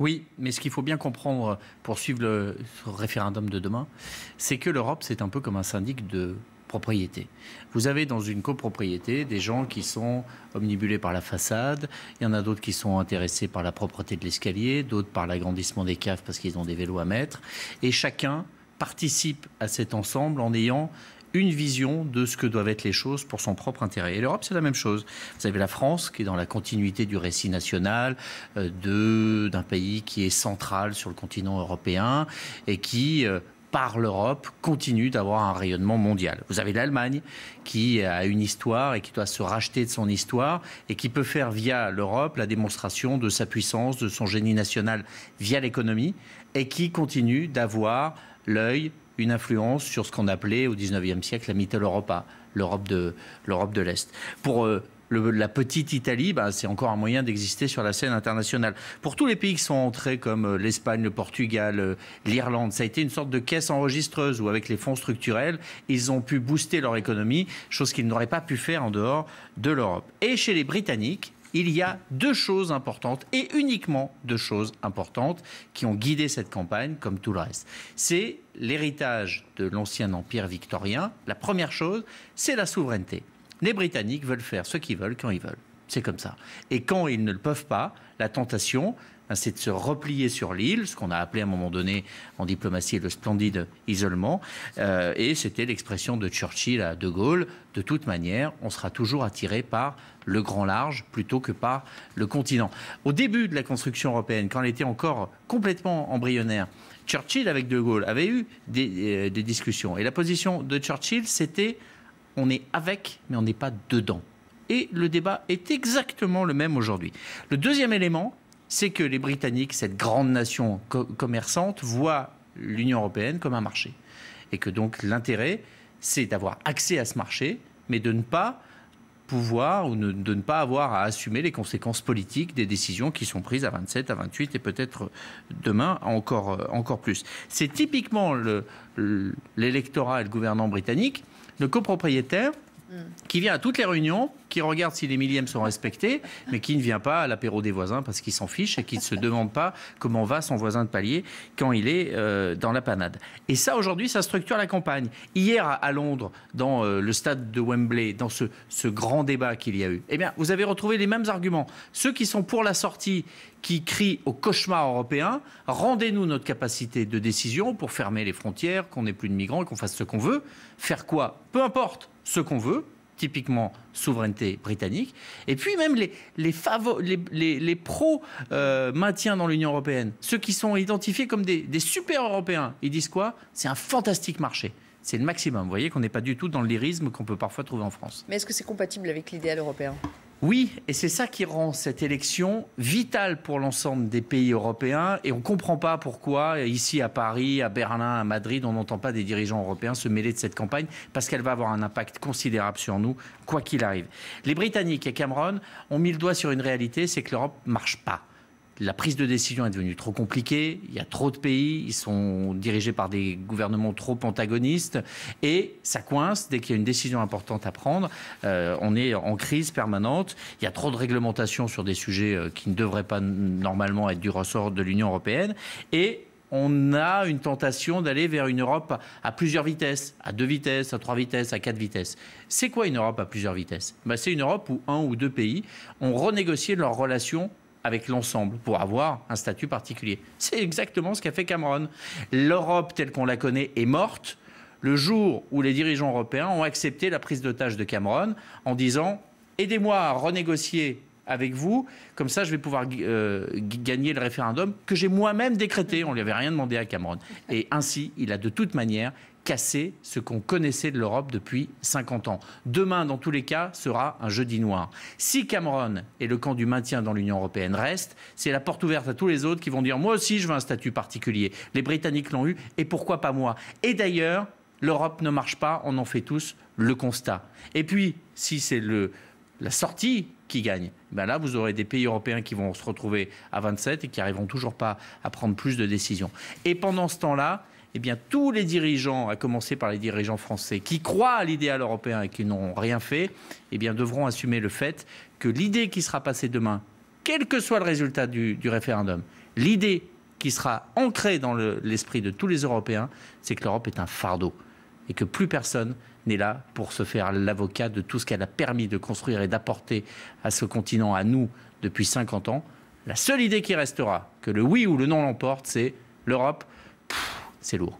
Oui, mais ce qu'il faut bien comprendre pour suivre le référendum de demain, c'est que l'Europe, c'est un peu comme un syndic de propriété. Vous avez dans une copropriété des gens qui sont omnibulés par la façade, il y en a d'autres qui sont intéressés par la propreté de l'escalier, d'autres par l'agrandissement des caves parce qu'ils ont des vélos à mettre, et chacun participe à cet ensemble en ayant une vision de ce que doivent être les choses pour son propre intérêt. Et l'Europe, c'est la même chose. Vous avez la France qui est dans la continuité du récit national euh, d'un pays qui est central sur le continent européen et qui, euh, par l'Europe, continue d'avoir un rayonnement mondial. Vous avez l'Allemagne qui a une histoire et qui doit se racheter de son histoire et qui peut faire via l'Europe la démonstration de sa puissance, de son génie national via l'économie et qui continue d'avoir l'œil une influence sur ce qu'on appelait au 19e siècle la Mitteleuropa, l'Europe de l'Europe de l'Est. Pour euh, la petite Italie, ben, c'est encore un moyen d'exister sur la scène internationale. Pour tous les pays qui sont entrés, comme euh, l'Espagne, le Portugal, euh, l'Irlande, ça a été une sorte de caisse enregistreuse où, avec les fonds structurels, ils ont pu booster leur économie, chose qu'ils n'auraient pas pu faire en dehors de l'Europe. Et chez les Britanniques, il y a deux choses importantes, et uniquement deux choses importantes, qui ont guidé cette campagne, comme tout le reste. C'est l'héritage de l'ancien empire victorien. La première chose, c'est la souveraineté. Les Britanniques veulent faire ce qu'ils veulent quand ils veulent. C'est comme ça. Et quand ils ne le peuvent pas, la tentation, c'est de se replier sur l'île, ce qu'on a appelé à un moment donné en diplomatie le splendide isolement. Euh, et c'était l'expression de Churchill à De Gaulle, de toute manière, on sera toujours attiré par le grand large plutôt que par le continent. Au début de la construction européenne, quand elle était encore complètement embryonnaire, Churchill avec De Gaulle avait eu des euh, discussions. Et la position de Churchill, c'était on est avec, mais on n'est pas dedans. Et le débat est exactement le même aujourd'hui. Le deuxième élément, c'est que les Britanniques, cette grande nation commerçante, voient l'Union européenne comme un marché. Et que donc l'intérêt, c'est d'avoir accès à ce marché, mais de ne pas pouvoir ou de ne pas avoir à assumer les conséquences politiques des décisions qui sont prises à 27, à 28 et peut-être euh, demain encore, euh, encore plus. C'est typiquement l'électorat et le gouvernant britannique, le copropriétaire Mm. qui vient à toutes les réunions, qui regarde si les millièmes sont respectés, mais qui ne vient pas à l'apéro des voisins parce qu'il s'en fiche et qui ne se demande pas comment va son voisin de palier quand il est euh, dans la panade. Et ça, aujourd'hui, ça structure la campagne. Hier, à Londres, dans euh, le stade de Wembley, dans ce, grand débat qu'il y a eu, eh bien, vous avez retrouvé les mêmes arguments. Ceux qui sont pour la sortie, qui crient au cauchemar européen, rendez-nous notre capacité de décision pour fermer les frontières, qu'on n'ait plus de migrants, et qu'on fasse ce qu'on veut. Faire quoi Peu importe ce qu'on veut, typiquement souveraineté britannique, et puis même les, les, les, pro-maintien dans l'Union européenne, ceux qui sont identifiés comme des, des super européens, ils disent quoi C'est un fantastique marché. C'est le maximum. Vous voyez qu'on n'est pas du tout dans le lyrisme qu'on peut parfois trouver en France. Mais est-ce que c'est compatible avec l'idéal européen oui, et c'est ça qui rend cette élection vitale pour l'ensemble des pays européens. Et on ne comprend pas pourquoi, ici à Paris, à Berlin, à Madrid, on n'entend pas des dirigeants européens se mêler de cette campagne, parce qu'elle va avoir un impact considérable sur nous, quoi qu'il arrive. Les Britanniques et Cameron ont mis le doigt sur une réalité, c'est que l'Europe ne marche pas la prise de décision est devenue trop compliquée, il y a trop de pays, ils sont dirigés par des gouvernements trop antagonistes, et ça coince dès qu'il y a une décision importante à prendre. Euh, on est en crise permanente, il y a trop de réglementations sur des sujets euh, qui ne devraient pas normalement être du ressort de l'Union européenne, et on a une tentation d'aller vers une Europe à plusieurs vitesses, à deux vitesses, à trois vitesses, à quatre vitesses. C'est quoi une Europe à plusieurs vitesses ben C'est une Europe où un ou deux pays ont renégocié leurs relations avec l'ensemble pour avoir un statut particulier. C'est exactement ce qu'a fait Cameron. L'Europe telle qu'on la connaît est morte le jour où les dirigeants européens ont accepté la prise d'otage de Cameron en disant aidez-moi à renégocier avec vous. Comme ça, je vais pouvoir euh, gagner le référendum que j'ai moi-même décrété. On ne lui avait rien demandé à Cameron. Et ainsi, il a de toute manière cassé ce qu'on connaissait de l'Europe depuis 50 ans. Demain, dans tous les cas, sera un jeudi noir. Si Cameron et le camp du maintien dans l'Union européenne restent, c'est la porte ouverte à tous les autres qui vont dire moi aussi je veux un statut particulier. Les Britanniques l'ont eu et pourquoi pas moi Et d'ailleurs, l'Europe ne marche pas, on en fait tous le constat. Et puis, si c'est le la sortie qui gagne. Ben là, vous aurez des pays européens qui vont se retrouver à 27 et qui n'arriveront toujours pas à prendre plus de décisions. Et pendant ce temps-là, eh bien, tous les dirigeants, à commencer par les dirigeants français, qui croient à l'idéal européen et qui n'ont rien fait, eh bien, devront assumer le fait que l'idée qui sera passée demain, quel que soit le résultat du, référendum, l'idée qui sera ancrée dans l'esprit de tous les Européens, c'est que l'Europe est un fardeau et que plus personne n'est là pour se faire l'avocat de tout ce qu'elle a permis de construire et d'apporter à ce continent, à nous, depuis 50 ans. La seule idée qui restera, que le oui ou le non l'emporte, c'est l'Europe, c'est lourd.